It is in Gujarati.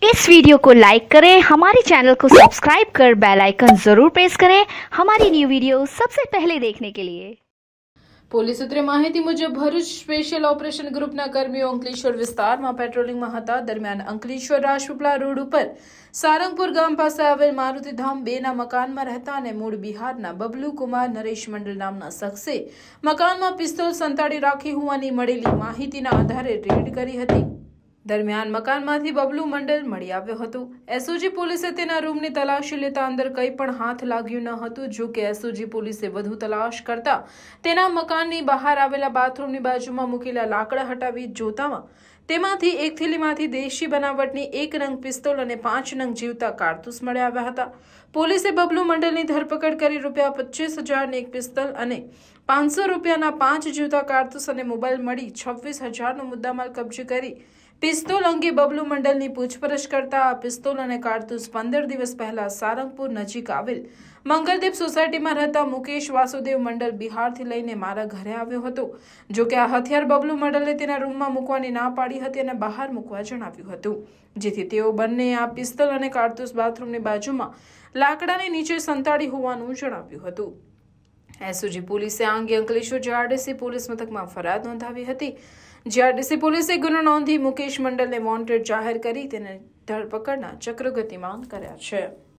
इस वीडियो को लाइक करें हमारे चैनल को सब्सक्राइब कर बेल आइकन जरूर प्रेस करें हमारी न्यू वीडियो सबसे पहले देखने के लिए પોલીસ સૂત્રે માહિતી મુજબ ભરૂચ સ્પેશિયલ ઓપરેશન ગ્રુપના કર્મીઓ અંકલેશ્વર વિસ્તારમાં પેટ્રોલિંગમાં હતા દરમિયાન અંકલેશ્વર રાજપીપળા રોડ ઉપર સારંગપુર ગામ પાસે આવેલ મારુતિધામ બેના મકાનમાં રહેતા અને મૂળ બિહારના બબલુ કુમાર નરેશ મંડલ નામના શખ્સે મકાનમાં પિસ્તોલ સંતાડી રાખી હોવાની મળેલી માહિતીના આધારે રેડ કરી હતી દરમિયાન મકાનમાંથી બબલુ મંડલ મળી આવ્યો હતો એસઓજી પોલીસે તેના રૂમની તલાશી લેતા અંદર કંઈ પણ હાથ લાગ્યું ન હતું જો કે એસઓજી પોલીસે વધુ તલાશ કરતા તેના મકાનની બહાર આવેલા બાથરૂમની બાજુમાં મૂકેલા લાકડા હટાવી જોતામાં તેમાંથી એક થેલીમાંથી દેશી બનાવટની એક નંગ પિસ્તોલ અને પાંચ નંગ જીવતા કારતૂસ મળી આવ્યા હતા પોલીસે બબલુ મંડળની ધરપકડ કરી રૂપિયા પચીસ હજારની એક પિસ્તોલ અને પાંચસો રૂપિયાના પાંચ જીવતા કારતૂસ અને મોબાઈલ મળી છવ્વીસ હજારનો મુદ્દામાલ કબજે કરી પિસ્તોલ અંગે બબલુ મંડળની પૂછપરછ કરતા આ પિસ્તોલ અને કારતૂસ પંદર દિવસ પહેલા સારંગપુર નજીક આવેલ મંગલદીપ સોસાયટીમાં રહેતા મુકેશ વાસુદેવ મંડળ બિહારથી લઈને મારા ઘરે આવ્યો હતો જો કે આ હથિયાર બબલુ મંડળે તેના રૂમમાં મૂકવાની ના પાડી હતી અને બહાર મૂકવા જણાવ્યું હતું જેથી તેઓ બંને આ પિસ્તોલ અને કારતૂસ બાથરૂમની બાજુમાં લાકડાને નીચે સંતાડી હોવાનું જણાવ્યું હતું એસઓજી પોલીસે આ અંગે અંકલેશ્વર જીઆરડીસી પોલીસ મથકમાં ફરિયાદ નોંધાવી હતી જીઆરડીસી પોલીસે ગુનો નોંધી મુકેશ મંડલને વોન્ટેડ જાહેર કરી તેને ધરપકડના ચક્ર ગતિમાન કર્યા છે